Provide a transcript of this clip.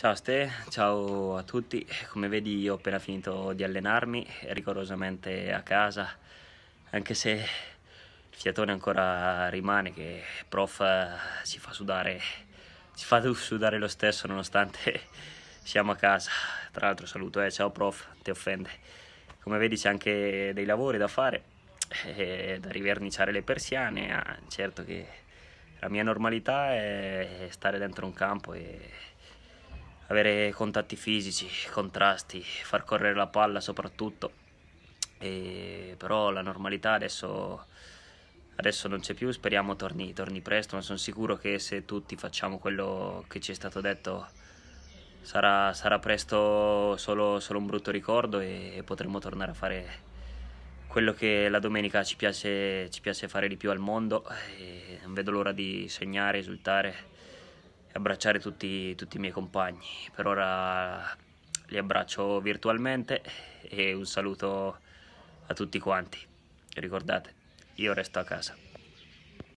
Ciao Ste, ciao a tutti. Come vedi io ho appena finito di allenarmi rigorosamente a casa, anche se il fiatone ancora rimane che prof eh, si fa sudare, si fa sudare lo stesso nonostante siamo a casa. Tra l'altro saluto, eh, ciao prof, ti offende. Come vedi c'è anche dei lavori da fare, eh, da riverniciare le persiane, ah, certo che la mia normalità è stare dentro un campo e avere contatti fisici, contrasti, far correre la palla soprattutto. E, però la normalità adesso, adesso non c'è più, speriamo torni, torni presto, ma sono sicuro che se tutti facciamo quello che ci è stato detto sarà, sarà presto solo, solo, un brutto ricordo e, e potremo tornare a fare quello che la domenica ci piace, ci piace fare di più al mondo. E non vedo l'ora di segnare, esultare e abbracciare tutti, tutti i miei compagni. Per ora li abbraccio virtualmente e un saluto a tutti quanti. Ricordate, io resto a casa.